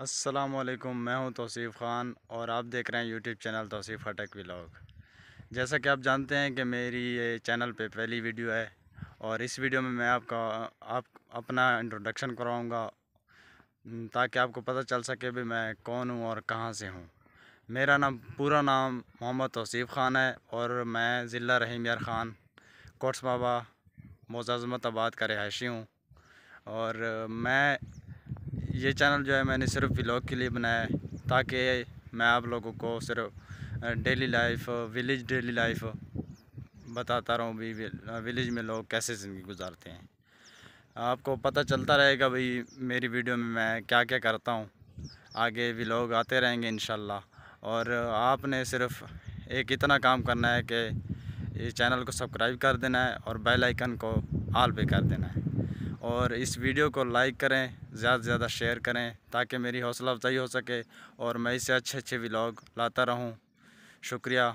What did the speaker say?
असलकम मैं हूं तोसीफ़ ख़ान और आप देख रहे हैं यूट्यूब चैनल तोसीफ़ अटक व्लाग जैसा कि आप जानते हैं कि मेरी ये चैनल पे पहली वीडियो है और इस वीडियो में मैं आपका आप अपना इंट्रोडक्शन करवाऊंगा ताकि आपको पता चल सके भी मैं कौन हूं और कहां से हूं मेरा नाम पूरा नाम मोहम्मद तोसीफ़ ख़ान है और मैं ज़िला रहीम यार ख़ान कोट्स बाबा मोजाजमत आबाद का रिहायशी हूँ और मैं ये चैनल जो है मैंने सिर्फ व्लॉग के लिए बनाया है ताकि मैं आप लोगों को सिर्फ daily life village daily life बताता रहूँ भी विलेज में लोग कैसे ज़िंदगी गुजारते हैं आपको पता चलता रहेगा भाई मेरी वीडियो में मैं क्या क्या करता हूँ आगे भी लोग आते रहेंगे इन और आपने सिर्फ एक इतना काम करना है कि इस चैनल को सब्सक्राइब कर देना है और बेल आइकन को ऑल पे कर देना है और इस वीडियो को लाइक करें ज़्यादा से ज़्यादा शेयर करें ताकि मेरी हौसला अफजाई हो सके और मैं इसे अच्छे अच्छे व्लॉग लाता रहूं शुक्रिया